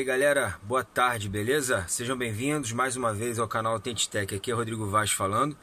aí galera, boa tarde, beleza? Sejam bem-vindos mais uma vez ao canal Tech. aqui é Rodrigo Vaz falando.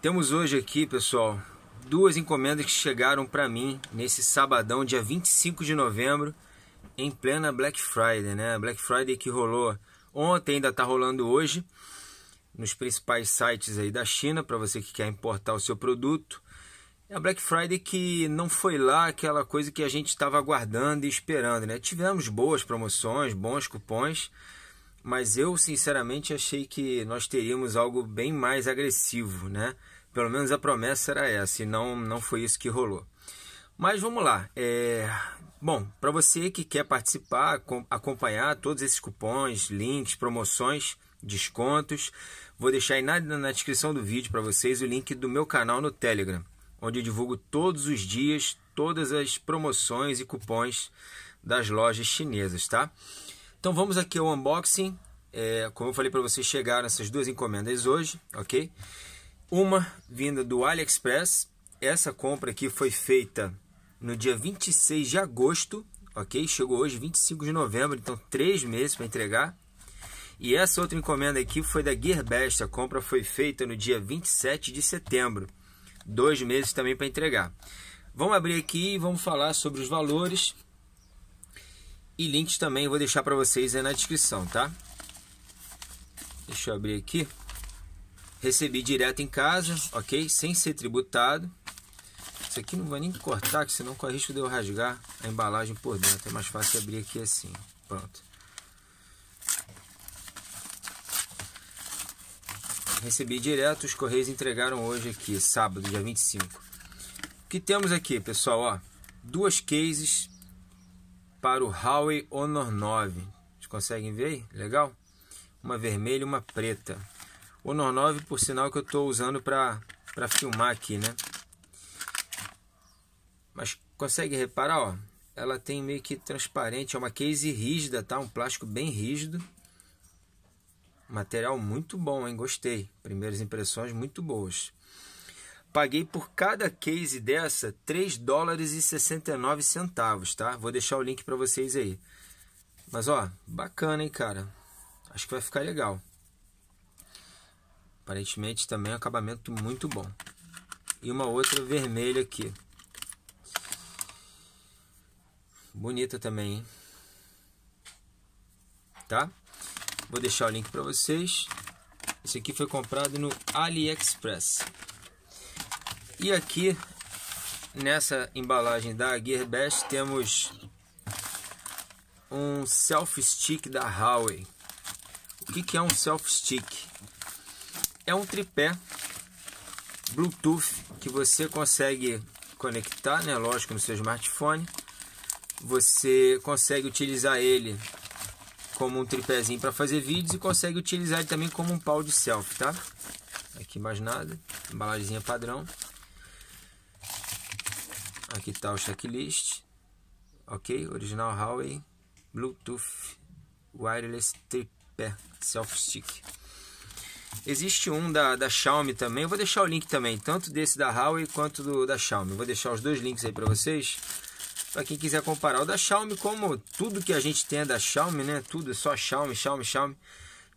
Temos hoje aqui, pessoal, duas encomendas que chegaram para mim nesse sabadão, dia 25 de novembro, em plena Black Friday, né? Black Friday que rolou ontem, ainda tá rolando hoje, nos principais sites aí da China, para você que quer importar o seu produto é a Black Friday que não foi lá aquela coisa que a gente estava aguardando e esperando, né? Tivemos boas promoções, bons cupons, mas eu sinceramente achei que nós teríamos algo bem mais agressivo, né? Pelo menos a promessa era essa e não, não foi isso que rolou. Mas vamos lá. É... Bom, para você que quer participar, acompanhar todos esses cupons, links, promoções, descontos, vou deixar aí na, na descrição do vídeo para vocês o link do meu canal no Telegram onde eu divulgo todos os dias todas as promoções e cupons das lojas chinesas, tá? Então vamos aqui ao unboxing. É, como eu falei para vocês, chegaram essas duas encomendas hoje, ok? Uma vinda do AliExpress. Essa compra aqui foi feita no dia 26 de agosto, ok? Chegou hoje, 25 de novembro, então três meses para entregar. E essa outra encomenda aqui foi da Gearbest. A compra foi feita no dia 27 de setembro dois meses também para entregar. Vamos abrir aqui e vamos falar sobre os valores e links também vou deixar para vocês aí na descrição, tá? Deixa eu abrir aqui. Recebi direto em casa, ok? Sem ser tributado. Isso aqui não vai nem cortar, que senão corre risco de eu rasgar a embalagem por dentro. É mais fácil abrir aqui assim. Pronto. recebi direto, os Correios entregaram hoje aqui, sábado, dia 25. O que temos aqui, pessoal? Ó, duas cases para o Huawei Honor 9. Vocês conseguem ver aí? Legal? Uma vermelha e uma preta. Honor 9, por sinal, que eu estou usando para filmar aqui, né? Mas consegue reparar, ó? Ela tem meio que transparente, é uma case rígida, tá? Um plástico bem rígido Material muito bom, hein? Gostei. Primeiras impressões muito boas. Paguei por cada case dessa 3 dólares e 69 centavos, tá? Vou deixar o link para vocês aí. Mas ó, bacana, hein, cara? Acho que vai ficar legal. Aparentemente também é um acabamento muito bom. E uma outra vermelha aqui. Bonita também, hein? Tá? Vou deixar o link para vocês. Esse aqui foi comprado no AliExpress. E aqui, nessa embalagem da Gearbest, temos um self-stick da Huawei. O que, é um self-stick? É um tripé Bluetooth que você consegue conectar, né? lógico, no seu smartphone. Você consegue utilizar ele como um tripézinho para fazer vídeos e consegue utilizar ele também como um pau de selfie, tá? Aqui mais nada, embalagem padrão. Aqui está o checklist, ok? Original Huawei, Bluetooth, Wireless Tripé, Self Stick. Existe um da, da Xiaomi também, eu vou deixar o link também, tanto desse da Huawei quanto do, da Xiaomi. vou deixar os dois links aí para vocês para quem quiser comparar o da Xiaomi, como tudo que a gente tem é da Xiaomi, né? Tudo é só Xiaomi, Xiaomi, Xiaomi.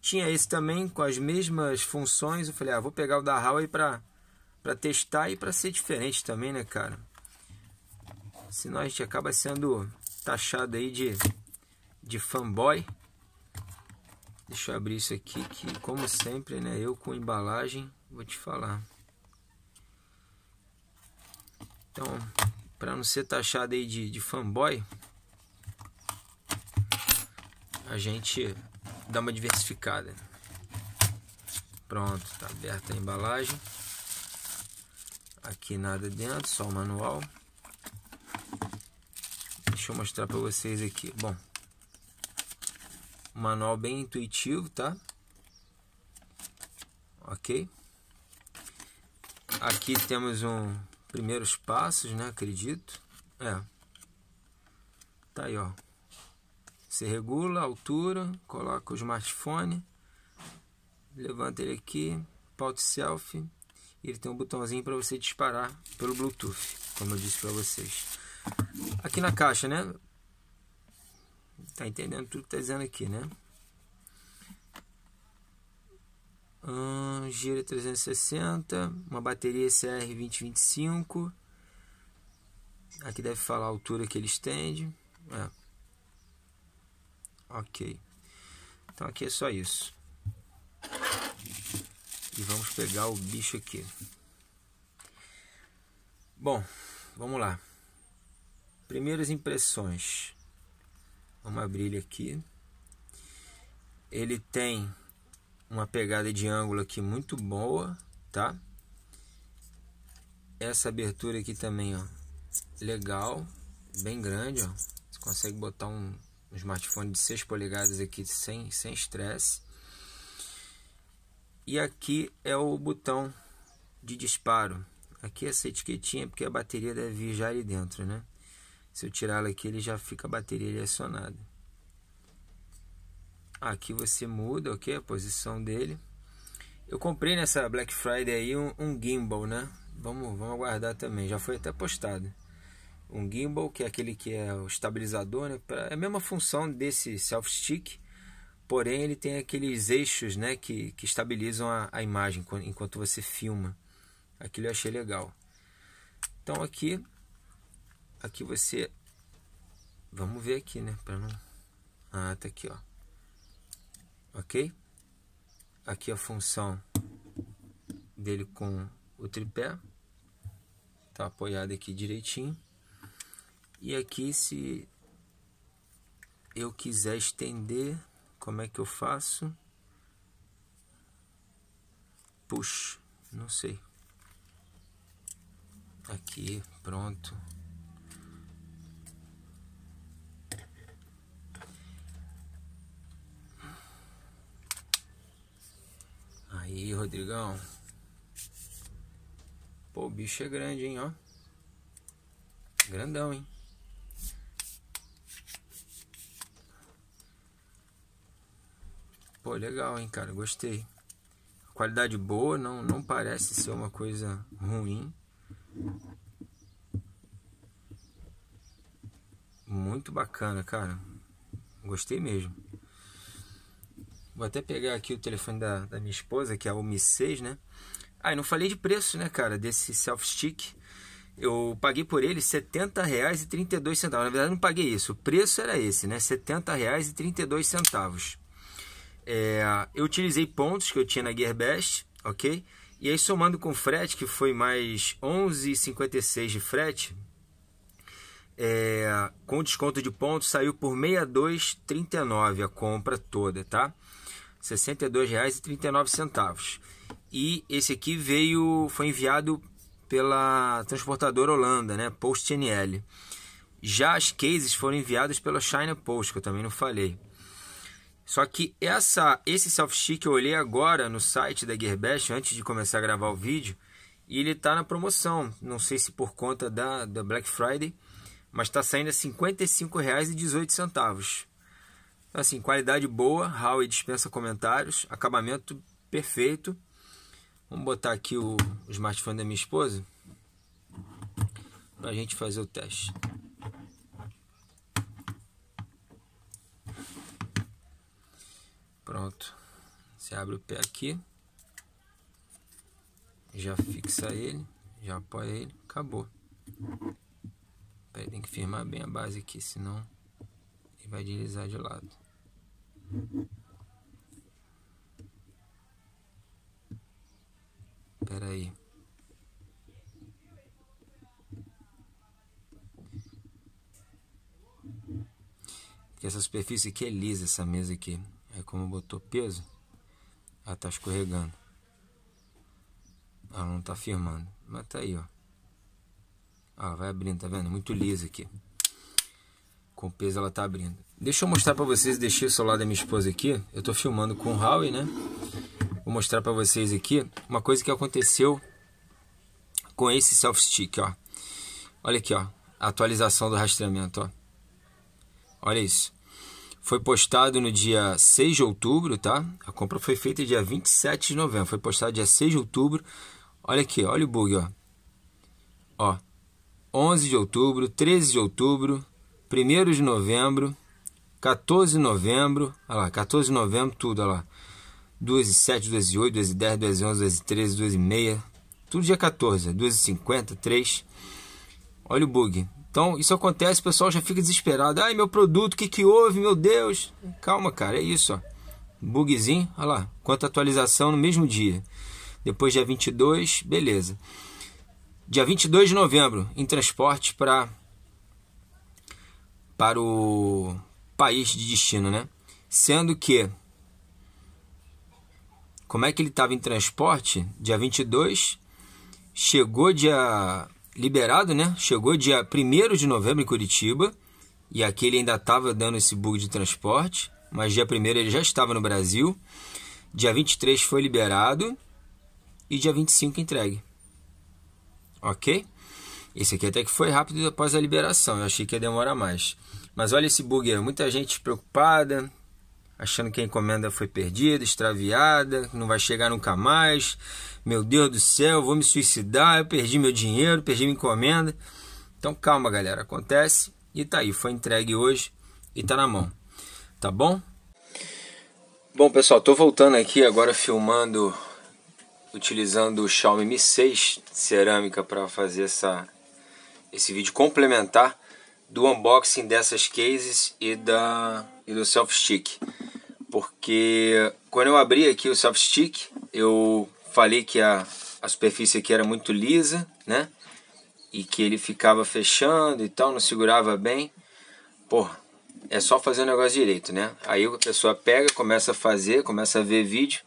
Tinha esse também com as mesmas funções. Eu falei, ah, vou pegar o da Huawei para para testar e para ser diferente também, né, cara? Senão a gente acaba sendo taxado aí de de fanboy. Deixa eu abrir isso aqui que como sempre, né, eu com embalagem, vou te falar. Então, para não ser taxado aí de, de fanboy, a gente dá uma diversificada. Pronto, tá aberta a embalagem. Aqui nada dentro, só o manual. Deixa eu mostrar para vocês aqui. Bom, manual bem intuitivo, tá? Ok. Aqui temos um primeiros passos, né? Acredito. É. Tá aí, ó. Você regula a altura, coloca o smartphone, levanta ele aqui, pauta selfie. E ele tem um botãozinho para você disparar pelo Bluetooth, como eu disse para vocês. Aqui na caixa, né? Tá entendendo tudo que tá dizendo aqui, né? gira 360, uma bateria CR2025. Aqui deve falar a altura que ele estende. É. Ok. Então aqui é só isso. E vamos pegar o bicho aqui. Bom, vamos lá. Primeiras impressões. Vamos abrir ele aqui. Ele tem uma pegada de ângulo aqui muito boa, tá? Essa abertura aqui também, ó, legal, bem grande, ó. Você consegue botar um, um smartphone de 6 polegadas aqui sem sem estresse. E aqui é o botão de disparo. Aqui essa etiquetinha, porque a bateria deve vir já ali dentro, né? Se eu tirar ela aqui, ele já fica a bateria acionada. Aqui você muda okay, a posição dele. Eu comprei nessa Black Friday aí um, um gimbal, né? Vamos, vamos aguardar também. Já foi até postado. Um gimbal, que é aquele que é o estabilizador, né? Pra, é a mesma função desse self-stick, porém ele tem aqueles eixos, né? Que, que estabilizam a, a imagem enquanto você filma. Aquilo eu achei legal. Então aqui, aqui você... Vamos ver aqui, né? Pra não... Ah, tá aqui, ó ok? Aqui a função dele com o tripé, tá apoiado aqui direitinho. E aqui se eu quiser estender, como é que eu faço? Push, não sei. Aqui, pronto. E aí, Rodrigão? Pô, o bicho é grande, hein, ó. Grandão, hein? Pô, legal, hein, cara. Gostei. Qualidade boa, não, não parece ser uma coisa ruim. Muito bacana, cara. Gostei mesmo. Vou até pegar aqui o telefone da, da minha esposa, que é a Mi 6, né? Ah, não falei de preço, né, cara, desse self-stick. Eu paguei por ele R$ 70,32. Na verdade, não paguei isso. O preço era esse, né? R$ 70,32. É, eu utilizei pontos que eu tinha na Gearbest, ok? E aí, somando com frete, que foi mais R$ 11,56 de frete, é, com desconto de pontos, saiu por R$ 62,39 a compra toda, tá? R$ 62,39. E esse aqui veio, foi enviado pela transportadora Holanda, né, PostNL. Já as cases foram enviadas pela China Post, que eu também não falei. Só que essa, esse selfie que eu olhei agora no site da Gearbest, antes de começar a gravar o vídeo, e ele está na promoção. Não sei se por conta da, da Black Friday, mas está saindo a R$ 55,18. Assim, qualidade boa, Huawei dispensa comentários, acabamento perfeito. Vamos botar aqui o, o smartphone da minha esposa para a gente fazer o teste. Pronto. Você abre o pé aqui. Já fixa ele. Já apoia ele. Acabou. Peraí, tem que firmar bem a base aqui, senão ele vai deslizar de lado. Espera aí. Porque essa superfície aqui é lisa, essa mesa aqui. É como botou peso, ela tá escorregando. Ela não tá firmando. Mas tá aí, ó. Ó, vai abrindo, tá vendo? É muito lisa aqui. Com peso ela tá abrindo. Deixa eu mostrar para vocês, deixei o celular da minha esposa aqui. Eu estou filmando com o Howie, né? Vou mostrar para vocês aqui uma coisa que aconteceu com esse self stick, ó. Olha aqui, ó, a atualização do rastreamento, ó. Olha isso. Foi postado no dia 6 de outubro, tá? A compra foi feita dia 27 de novembro. Foi postado dia 6 de outubro. Olha aqui, olha o bug, ó. Ó. 11 de outubro, 13 de outubro, 1 de novembro, 14 de novembro, olha lá, 14 de novembro, tudo, olha lá. 2 e 7, 2 e 8, 2 e 10, 2 e 11, 2 e 13, 2 e meia. Tudo dia 14, 2 e 50, 3. Olha o bug. Então, isso acontece, o pessoal já fica desesperado. Ai, meu produto, o que que houve, meu Deus? Calma, cara, é isso, ó. Bugzinho, olha lá. Quanto atualização no mesmo dia. Depois, dia 22, beleza. Dia 22 de novembro, em transporte para para o país de destino, né? Sendo que como é que ele estava em transporte? Dia 22, chegou dia liberado, né? Chegou dia 1 de novembro em Curitiba, e aqui ele ainda estava dando esse bug de transporte, mas dia 1 ele já estava no Brasil. Dia 23 foi liberado e dia 25 entregue. OK? Esse aqui até que foi rápido após a liberação, eu achei que ia demorar mais. Mas olha esse bug, muita gente preocupada, achando que a encomenda foi perdida, extraviada, não vai chegar nunca mais. Meu Deus do céu, vou me suicidar, eu perdi meu dinheiro, perdi minha encomenda. Então calma, galera, acontece e tá aí, foi entregue hoje e tá na mão. Tá bom? Bom, pessoal, tô voltando aqui agora filmando utilizando o Xiaomi Mi 6 cerâmica para fazer essa esse vídeo complementar do unboxing dessas cases e, da, e do self-stick. Porque quando eu abri aqui o self-stick, eu falei que a, a superfície aqui era muito lisa, né? E que ele ficava fechando e tal, não segurava bem. Porra, é só fazer o negócio direito, né? Aí a pessoa pega, começa a fazer, começa a ver vídeo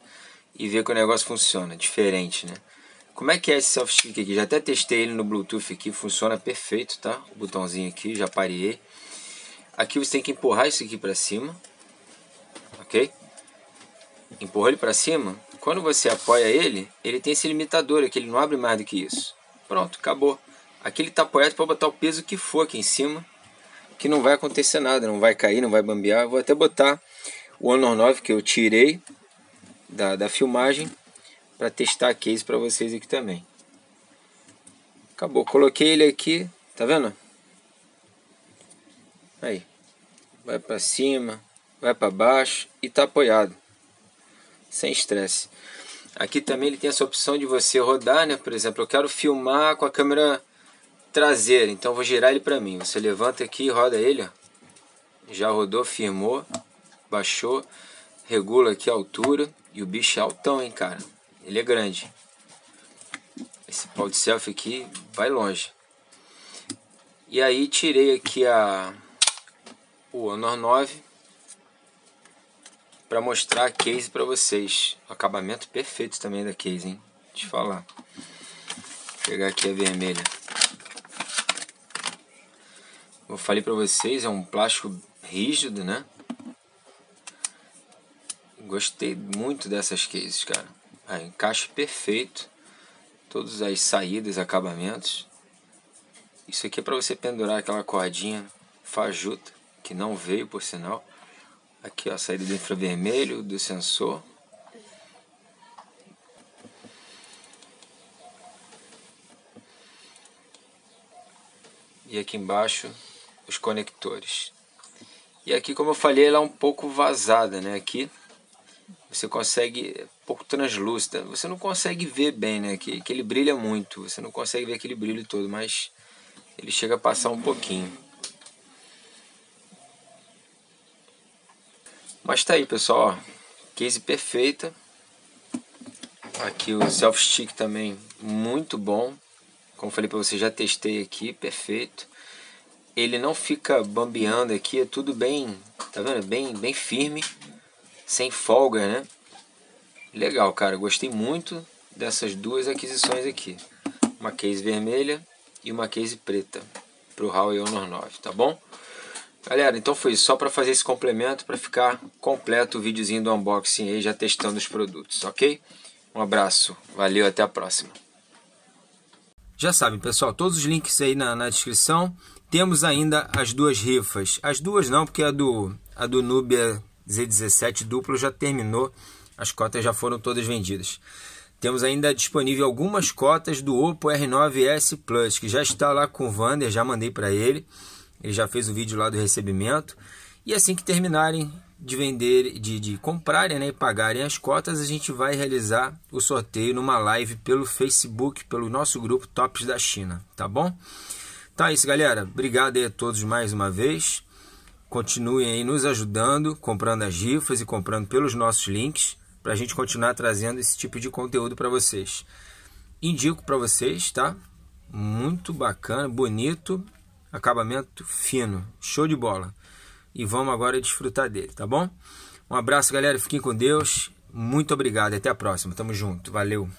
e ver que o negócio funciona, diferente, né? Como é que é esse self-stick aqui? Já até testei ele no Bluetooth aqui, funciona perfeito, tá? O botãozinho aqui, já parei. Aqui você tem que empurrar isso aqui para cima, ok? Empurrou ele para cima. Quando você apoia ele, ele tem esse limitador aqui, ele não abre mais do que isso. Pronto, acabou. Aqui ele tá apoiado para botar o peso que for aqui em cima, que não vai acontecer nada, não vai cair, não vai bambear. vou até botar o Honor 9 que eu tirei da, da filmagem para testar case para vocês aqui também. Acabou, coloquei ele aqui, tá vendo? Aí, vai para cima, vai para baixo e tá apoiado, sem estresse. Aqui também ele tem essa opção de você rodar, né? Por exemplo, eu quero filmar com a câmera traseira, então vou girar ele para mim. Você levanta aqui e roda ele, ó. Já rodou, firmou, baixou, regula aqui a altura e o bicho é altão, hein, cara? Ele é grande. Esse pau de selfie aqui vai longe. E aí tirei aqui a o Honor 9 para mostrar a case para vocês. O acabamento perfeito também da case, hein? Te falar. Vou pegar aqui a vermelha. Eu falei para vocês, é um plástico rígido, né? Gostei muito dessas cases, cara. É, encaixe perfeito. Todas as saídas, acabamentos. Isso aqui é para você pendurar aquela cordinha fajuta, que não veio por sinal. Aqui ó, a saída do infravermelho, do sensor. E aqui embaixo os conectores. E aqui, como eu falei, ela é um pouco vazada, né? Aqui você consegue é um pouco translúcida, você não consegue ver bem, né? Que, que ele brilha muito, você não consegue ver aquele brilho todo, mas ele chega a passar um pouquinho. Mas tá aí, pessoal, case perfeita. Aqui o self stick também muito bom. Como falei para você, já testei aqui, perfeito. Ele não fica bambeando aqui, é tudo bem, tá vendo? Bem, bem firme sem folga, né? Legal, cara, gostei muito dessas duas aquisições aqui. Uma case vermelha e uma case preta para o Huawei Honor 9, tá bom? Galera, então foi isso, só para fazer esse complemento para ficar completo o videozinho do unboxing aí, já testando os produtos, ok? Um abraço, valeu, até a próxima. Já sabem, pessoal, todos os links aí na, na descrição. Temos ainda as duas rifas. As duas não, porque a do, a do Nubia Z17 duplo já terminou, as cotas já foram todas vendidas. Temos ainda disponível algumas cotas do Oppo R9S Plus, que já está lá com o Vander, já mandei para ele. Ele já fez o vídeo lá do recebimento. E assim que terminarem de vender, de, de comprarem né, e pagarem as cotas, a gente vai realizar o sorteio numa live pelo Facebook, pelo nosso grupo Tops da China, tá bom? Tá isso, galera. Obrigado a todos mais uma vez. Continuem aí nos ajudando, comprando as rifas e comprando pelos nossos links, para a gente continuar trazendo esse tipo de conteúdo para vocês. Indico para vocês, tá? Muito bacana, bonito, acabamento fino, show de bola. E vamos agora desfrutar dele, tá bom? Um abraço, galera. Fiquem com Deus. Muito obrigado. Até a próxima. Tamo junto. Valeu.